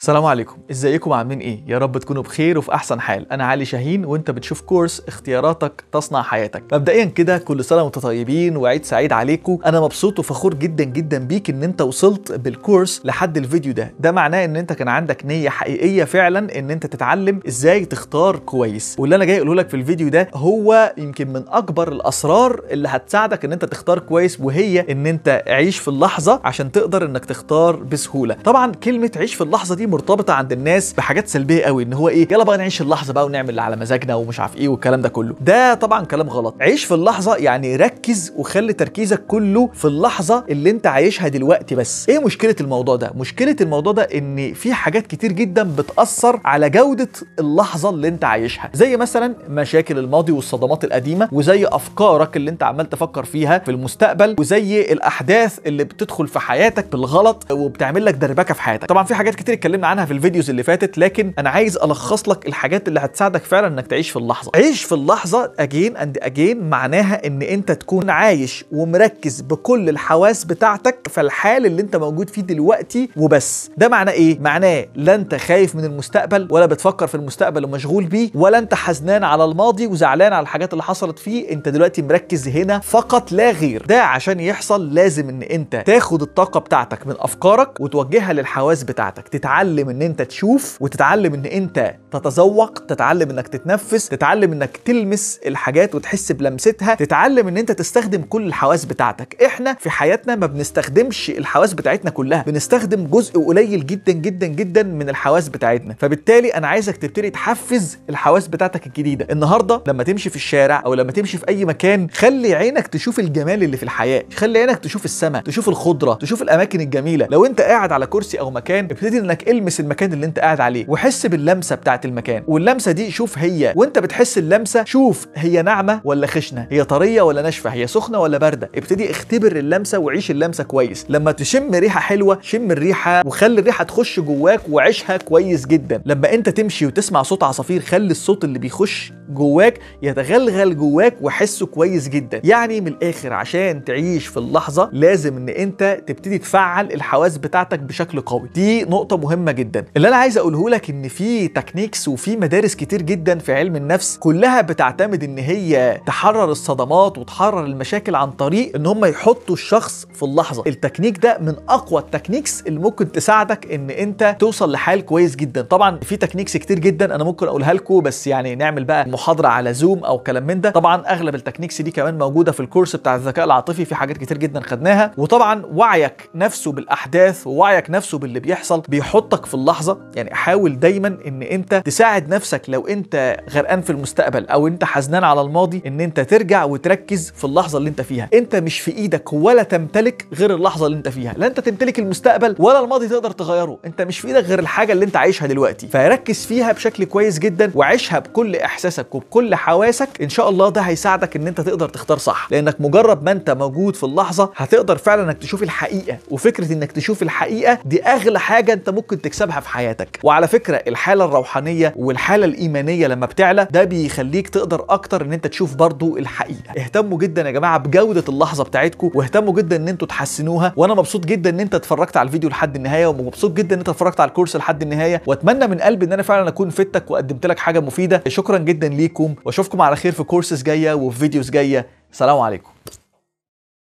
السلام عليكم ازيكم عاملين ايه يا رب تكونوا بخير وفي احسن حال انا علي شاهين وانت بتشوف كورس اختياراتك تصنع حياتك مبدئيا كده كل سنه وانتم طيبين وعيد سعيد عليكم انا مبسوط وفخور جدا جدا بيك ان انت وصلت بالكورس لحد الفيديو ده ده معناه ان انت كان عندك نيه حقيقيه فعلا ان انت تتعلم ازاي تختار كويس واللي انا جاي اقوله لك في الفيديو ده هو يمكن من اكبر الاسرار اللي هتساعدك ان انت تختار كويس وهي ان انت عيش في اللحظه عشان تقدر انك تختار بسهوله طبعا كلمه عيش في اللحظه دي مرتبطه عند الناس بحاجات سلبيه قوي ان هو ايه يلا بقى نعيش اللحظه بقى ونعمل اللي على مزاجنا ومش عارف ايه والكلام ده كله ده طبعا كلام غلط عيش في اللحظه يعني ركز وخلي تركيزك كله في اللحظه اللي انت عايشها دلوقتي بس ايه مشكله الموضوع ده مشكله الموضوع ده ان في حاجات كتير جدا بتاثر على جوده اللحظه اللي انت عايشها زي مثلا مشاكل الماضي والصدمات القديمه وزي افكارك اللي انت عمال تفكر فيها في المستقبل وزي الاحداث اللي بتدخل في حياتك بالغلط وبتعمل لك دربكه في حياتك طبعا في حاجات كتير اتكلمنا عنها في الفيديوز اللي فاتت لكن انا عايز الخص لك الحاجات اللي هتساعدك فعلا انك تعيش في اللحظه عيش في اللحظه اجين اند اجين معناها ان انت تكون عايش ومركز بكل الحواس بتاعتك في الحال اللي انت موجود فيه دلوقتي وبس ده معناه ايه معناه لا انت خايف من المستقبل ولا بتفكر في المستقبل ومشغول بيه ولا انت حزنان على الماضي وزعلان على الحاجات اللي حصلت فيه انت دلوقتي مركز هنا فقط لا غير ده عشان يحصل لازم ان انت تاخد الطاقه بتاعتك من افكارك وتوجهها للحواس بتاعتك تتعلم تتعلم ان انت تشوف وتتعلم ان انت تتذوق تتعلم انك تتنفس تتعلم انك تلمس الحاجات وتحس بلمستها تتعلم ان انت تستخدم كل الحواس بتاعتك احنا في حياتنا ما بنستخدمش الحواس بتاعتنا كلها بنستخدم جزء قليل جدا جدا جدا من الحواس بتاعتنا فبالتالي انا عايزك تبتدي تحفز الحواس بتاعتك الجديده النهارده لما تمشي في الشارع او لما تمشي في اي مكان خلي عينك تشوف الجمال اللي في الحياه خلي عينك تشوف السماء تشوف الخضره تشوف الاماكن الجميله لو انت قاعد على كرسي او مكان ابتدي انك المس المكان اللي انت قاعد عليه وحس باللمسه بتاعه المكان واللمسه دي شوف هي وانت بتحس اللمسه شوف هي ناعمه ولا خشنه هي طريه ولا ناشفه هي سخنه ولا بارده ابتدي اختبر اللمسه وعيش اللمسه كويس لما تشم ريحه حلوه شم الريحه وخلي الريحه تخش جواك وعيشها كويس جدا لما انت تمشي وتسمع صوت عصافير خلي الصوت اللي بيخش جواك يتغلغل جواك وحسه كويس جدا يعني من الاخر عشان تعيش في اللحظه لازم ان انت تبتدي تفعل الحواس بتاعتك بشكل قوي دي نقطه مهمه جدا اللي انا عايز اقوله لك ان في تكنيكس وفي مدارس كتير جدا في علم النفس كلها بتعتمد ان هي تحرر الصدمات وتحرر المشاكل عن طريق ان هم يحطوا الشخص في اللحظه التكنيك ده من اقوى التكنيكس اللي ممكن تساعدك ان انت توصل لحال كويس جدا طبعا في تكنيكس كتير جدا انا ممكن اقولها لكم بس يعني نعمل بقى محاضره على زوم او كلام من ده طبعا اغلب التكنيكس دي كمان موجوده في الكورس بتاع الذكاء العاطفي في حاجات كتير جدا خدناها وطبعا وعيك نفسه بالاحداث ووعيك نفسه باللي بيحصل بيحطك في اللحظه يعني حاول دايما ان انت تساعد نفسك لو انت غرقان في المستقبل او انت حزنان على الماضي ان انت ترجع وتركز في اللحظه اللي انت فيها انت مش في ايدك ولا تمتلك غير اللحظه اللي انت فيها لا انت تمتلك المستقبل ولا الماضي تقدر تغيره انت مش في ايدك غير الحاجه اللي انت عايشها دلوقتي فركز فيها بشكل كويس جدا وعيشها بكل احساسك وبمشاعرك وبكل حواسك ان شاء الله ده هيساعدك ان انت تقدر تختار صح لانك مجرد ما انت موجود في اللحظه هتقدر فعلا انك تشوف الحقيقه وفكره انك تشوف الحقيقه دي اغلى حاجه انت ممكن تكسبها في حياتك وعلى فكره الحاله الروحانيه والحاله الايمانيه لما بتعلى ده بيخليك تقدر اكتر ان انت تشوف برضو الحقيقه اهتموا جدا يا جماعه بجوده اللحظه بتاعتكم واهتموا جدا ان انتوا تحسنوها وانا مبسوط جدا ان انت اتفرجت على الفيديو لحد النهايه ومبسوط جدا ان انت اتفرجت على الكورس لحد النهايه واتمنى من قلبي ان انا فعلا اكون فدتك وقدمت لك حاجه مفيده شكرا جدا ليكم واشوفكم على خير في كورسز جايه وفي فيديوز جايه سلام عليكم